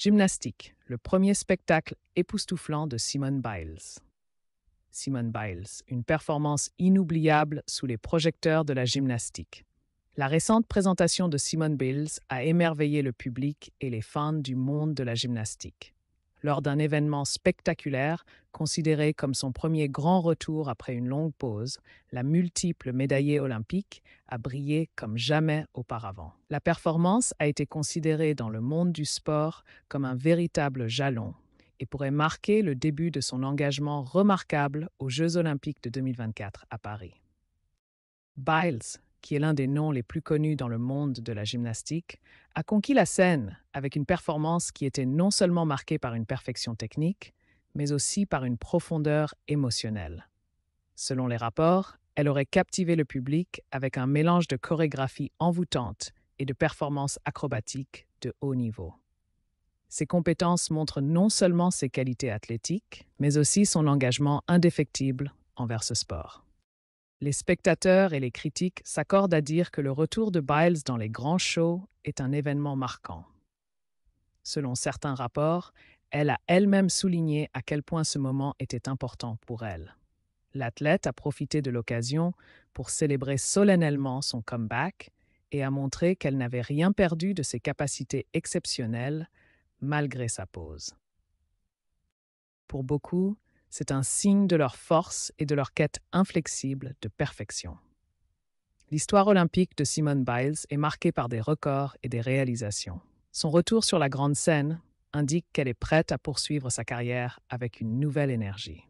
Gymnastique, le premier spectacle époustouflant de Simone Biles. Simone Biles, une performance inoubliable sous les projecteurs de la gymnastique. La récente présentation de Simone Biles a émerveillé le public et les fans du monde de la gymnastique lors d'un événement spectaculaire considéré comme son premier grand retour après une longue pause, la multiple médaillée olympique a brillé comme jamais auparavant. La performance a été considérée dans le monde du sport comme un véritable jalon et pourrait marquer le début de son engagement remarquable aux Jeux olympiques de 2024 à Paris. Biles, qui est l'un des noms les plus connus dans le monde de la gymnastique, a conquis la scène avec une performance qui était non seulement marquée par une perfection technique, mais aussi par une profondeur émotionnelle. Selon les rapports, elle aurait captivé le public avec un mélange de chorégraphie envoûtante et de performances acrobatiques de haut niveau. Ses compétences montrent non seulement ses qualités athlétiques, mais aussi son engagement indéfectible envers ce sport. Les spectateurs et les critiques s'accordent à dire que le retour de Biles dans les grands shows est un événement marquant. Selon certains rapports, elle a elle-même souligné à quel point ce moment était important pour elle. L'athlète a profité de l'occasion pour célébrer solennellement son comeback et a montré qu'elle n'avait rien perdu de ses capacités exceptionnelles malgré sa pause. Pour beaucoup, c'est un signe de leur force et de leur quête inflexible de perfection. L'histoire olympique de Simone Biles est marquée par des records et des réalisations. Son retour sur la grande scène indique qu'elle est prête à poursuivre sa carrière avec une nouvelle énergie.